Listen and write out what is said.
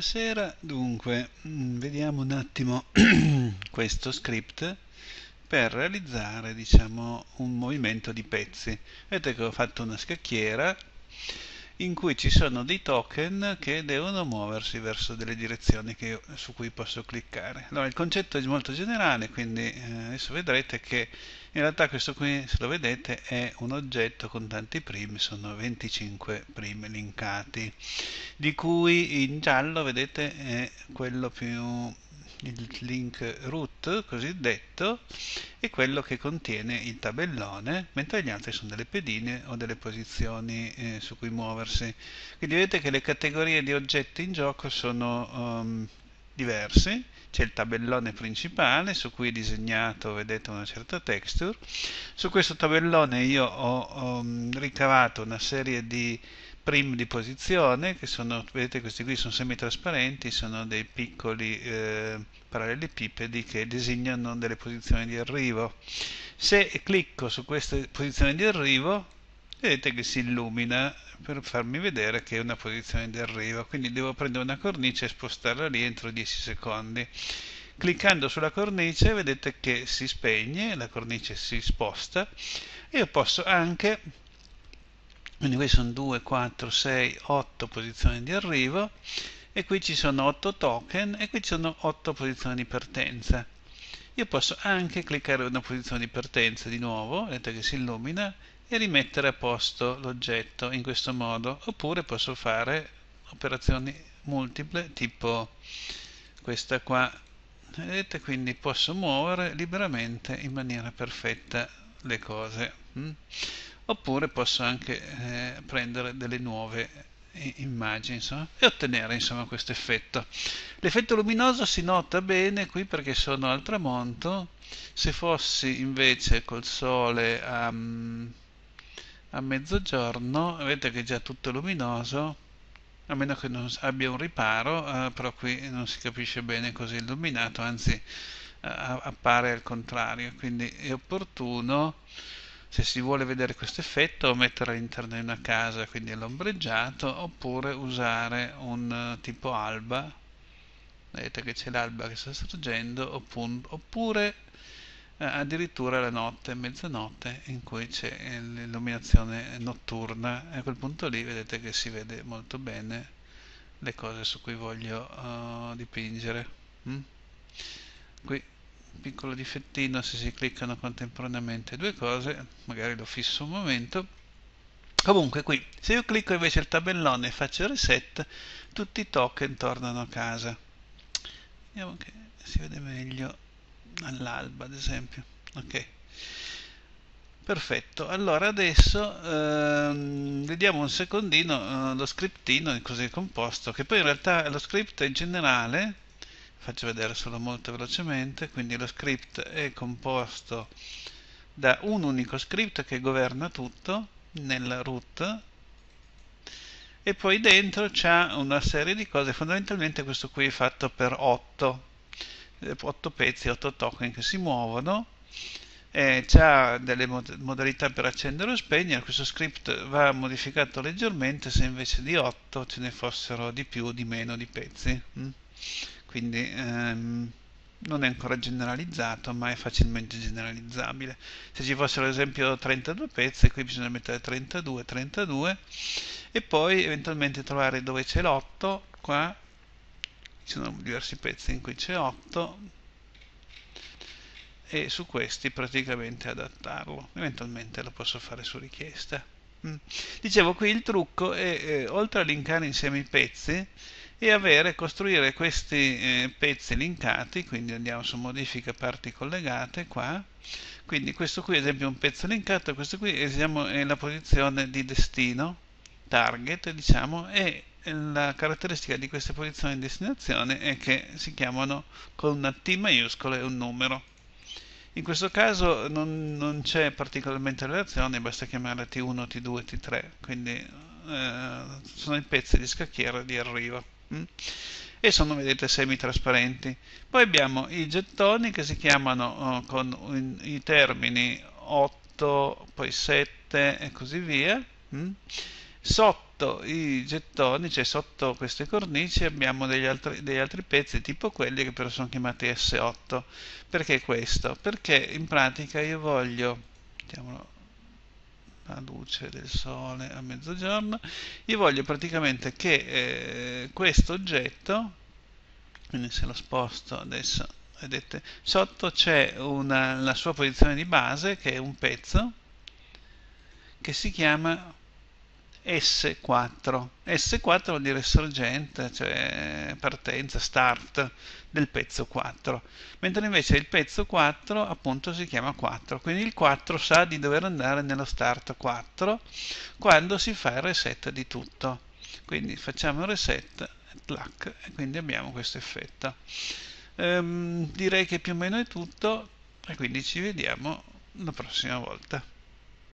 buonasera. Dunque, mm, vediamo un attimo questo script per realizzare diciamo un movimento di pezzi. Vedete che ho fatto una scacchiera in cui ci sono dei token che devono muoversi verso delle direzioni che, su cui posso cliccare. Allora il concetto è molto generale, quindi eh, adesso vedrete che in realtà questo qui, se lo vedete, è un oggetto con tanti primi, sono 25 primi linkati, di cui in giallo vedete è quello più il link root cosiddetto è quello che contiene il tabellone mentre gli altri sono delle pedine o delle posizioni eh, su cui muoversi quindi vedete che le categorie di oggetti in gioco sono um, ehm, diverse c'è il tabellone principale su cui è disegnato vedete una certa texture su questo tabellone io ho, ho ehm, ricavato una serie di prim di posizione, che sono, vedete questi qui sono semitrasparenti, sono dei piccoli eh, parallelepipedi che disegnano delle posizioni di arrivo. Se clicco su queste posizioni di arrivo, vedete che si illumina per farmi vedere che è una posizione di arrivo, quindi devo prendere una cornice e spostarla lì entro 10 secondi. Cliccando sulla cornice vedete che si spegne, la cornice si sposta e io posso anche quindi qui sono 2, 4, 6, 8 posizioni di arrivo e qui ci sono 8 token e qui ci sono 8 posizioni di partenza io posso anche cliccare una posizione di partenza di nuovo, vedete che si illumina e rimettere a posto l'oggetto in questo modo oppure posso fare operazioni multiple tipo questa qua vedete quindi posso muovere liberamente in maniera perfetta le cose mm? oppure posso anche eh, prendere delle nuove eh, immagini insomma, e ottenere insomma questo effetto l'effetto luminoso si nota bene qui perché sono al tramonto se fossi invece col sole a, mm, a mezzogiorno vedete che è già tutto luminoso a meno che non abbia un riparo eh, però qui non si capisce bene così illuminato anzi eh, appare al contrario quindi è opportuno se si vuole vedere questo effetto mettere all'interno di una casa quindi all'ombreggiato oppure usare un eh, tipo alba vedete che c'è l'alba che sta sorgendo oppure eh, addirittura la notte, mezzanotte in cui c'è eh, l'illuminazione notturna e a quel punto lì vedete che si vede molto bene le cose su cui voglio uh, dipingere mm? qui piccolo difettino se si cliccano contemporaneamente due cose magari lo fisso un momento comunque qui se io clicco invece il tabellone e faccio reset tutti i token tornano a casa vediamo che si vede meglio all'alba ad esempio ok perfetto allora adesso ehm, vediamo un secondino eh, lo scriptino così composto che poi in realtà lo script in generale faccio vedere solo molto velocemente quindi lo script è composto da un unico script che governa tutto nel root e poi dentro c'è una serie di cose fondamentalmente questo qui è fatto per 8 8 eh, pezzi, 8 token che si muovono eh, c'è delle mod modalità per accendere o spegnere, questo script va modificato leggermente se invece di 8 ce ne fossero di più o di meno di pezzi. Mm quindi ehm, non è ancora generalizzato ma è facilmente generalizzabile se ci fossero ad esempio 32 pezzi qui bisogna mettere 32 32 e poi eventualmente trovare dove c'è l'8 qua ci sono diversi pezzi in cui c'è 8 e su questi praticamente adattarlo eventualmente lo posso fare su richiesta mm. dicevo qui il trucco è eh, oltre a linkare insieme i pezzi e avere, costruire questi eh, pezzi linkati, quindi andiamo su modifica parti collegate qua, quindi questo qui ad esempio è un pezzo linkato, questo qui è la posizione di destino, target diciamo, e la caratteristica di queste posizioni di destinazione è che si chiamano con una T maiuscola e un numero. In questo caso non, non c'è particolarmente relazione, basta chiamare T1, T2, T3, quindi eh, sono i pezzi di scacchiera di arrivo mm? e sono vedete semi trasparenti poi abbiamo i gettoni che si chiamano oh, con i termini 8 poi 7 e così via mm? sotto i gettoni cioè sotto queste cornici abbiamo degli altri, degli altri pezzi tipo quelli che però sono chiamati S8 perché questo? perché in pratica io voglio mettiamolo la luce del sole a mezzogiorno, io voglio praticamente che eh, questo oggetto, quindi se lo sposto adesso, vedete, sotto c'è la sua posizione di base, che è un pezzo, che si chiama S4. S4 vuol dire sorgente, cioè partenza, start del pezzo 4, mentre invece il pezzo 4 appunto si chiama 4, quindi il 4 sa di dover andare nello start 4 quando si fa il reset di tutto. Quindi facciamo il reset, clac, e quindi abbiamo questo effetto. Ehm, direi che più o meno è tutto e quindi ci vediamo la prossima volta.